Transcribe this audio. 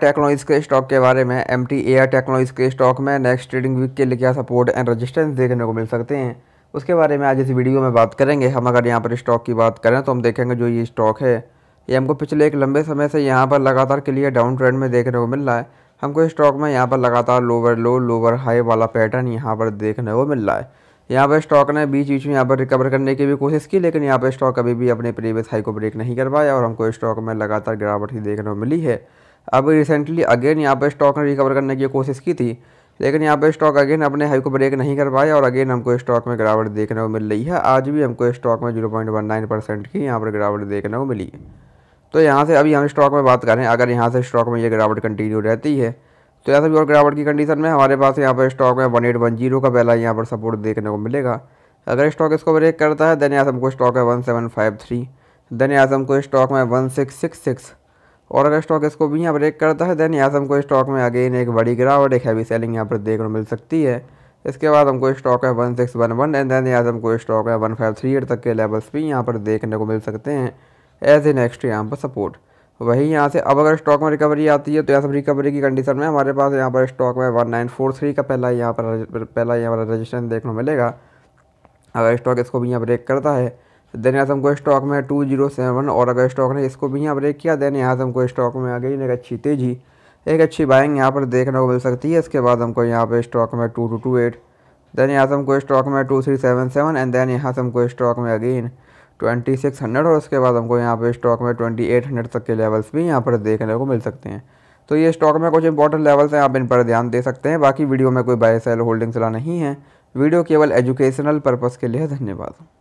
technology के stock के बारे में M T A R technology के स्टॉक में नेक्स्ट ट्रेडिंग वीक के लिए क्या सपोर्ट एंड रेजिस्टेंस देखने को मिल सकते हैं उसके बारे में आज इस वीडियो में बात करेंगे हम अगर यहाँ पर स्टॉक की बात करें तो हम देखेंगे जो ये स्टॉक है ये हमको पिछले एक लंबे समय से यहाँ पर लगातार क्लियर डाउन ट्रेंड में देखने को मिल रहा है हमको स्टॉक में यहाँ पर लगातार लोअर लो लोअर हाई वाला पैटर्न यहाँ पर देखने को मिल रहा है यहाँ पर स्टॉक ने बीच बीच में यहाँ पर रिकवर करने की भी कोशिश की लेकिन यहाँ पर स्टॉक अभी भी अपने प्रीवियस हाई को ब्रेक नहीं कर पाया और हमको स्टॉक में लगातार गिरावट ही देखने को मिली है अब रिसेंटली अगेन यहाँ पर स्टॉक ने रिकवर करने की कोशिश की थी लेकिन यहाँ पर स्टॉक अगेन अपने हाई को ब्रेक नहीं कर पाया और अगेन हमको स्टॉक में गिरावट देखने को मिल रही है आज भी हमको स्टॉक में zero point one nine percent की यहाँ पर गिरावट देखने को मिली तो यहाँ से अभी हम स्टॉक में बात करें अगर यहाँ से स्टॉक में ये गिरावट कंटिन्यू रहती है तो यहाँ से भी और गिरावट की कंडीशन में हमारे पास यहाँ पर स्टॉक में वन एट वन जीरो का पहला यहाँ पर सपोर्ट देखने को मिलेगा अगर स्टॉक इसको ब्रेक करता है देन यहाँ से हमको स्टॉक है one seven five three then यहाँ से हमको स्टॉक में वन सिक्स सिक्स सिक्स और अगर स्टॉक इसको भी यहाँ ब्रेक करता है देन यहाँ से हमको स्टॉक में अगेन एक बड़ी गिरावट एक हैवी सेलिंग यहाँ पर देखने को मिल सकती है इसके बाद हमको स्टॉक है one six one one and then यहाँ से हमको स्टॉक है वन फाइव थ्री एट तक के लेवल्स भी यहाँ पर देखने को मिल सकते हैं एज ए नेक्स्ट यहाँ पर सपोर्ट वही यहाँ से अब अगर स्टॉक में रिकवरी आती है तो यहाँ से रिकवरी की कंडीशन में हमारे पास यहाँ पर स्टॉक में वन नाइन फोर थ्री का पहला यहाँ पर पहला यहाँ पर रजिस्ट्रेशन देखने को मिलेगा अगर स्टॉक इसको भी यहाँ ब्रेक करता है देन यहाँ हमको स्टॉक में टू जीरो सेवन और अगर स्टॉक ने इसको भी यहाँ ब्रेक किया देन यहाँ से हमको स्टॉक में आ गई एक अच्छी तेज़ी एक अच्छी बाइंग यहाँ पर देखने को मिल सकती है इसके बाद हमको यहाँ पर स्टॉक में two two two eight then यहाँ से हमको स्टॉक में two three seven seven and then यहाँ से हमको स्टॉक में अगेन ट्वेंटी सिक्स हंड्रेड और उसके बाद हमको यहाँ पर स्टॉक में ट्वेंटी एट हंड्रेड तक के लेवल्स भी यहाँ पर देखने को मिल सकते हैं तो ये स्टॉक में कुछ इंपॉर्टेंट लेवल्स हैं आप इन पर ध्यान दे सकते हैं बाकी वीडियो में कोई बाय सेल होल्डिंग सलाह नहीं है वीडियो केवल एजुकेशनल पर्पज़ के लिए धन्यवाद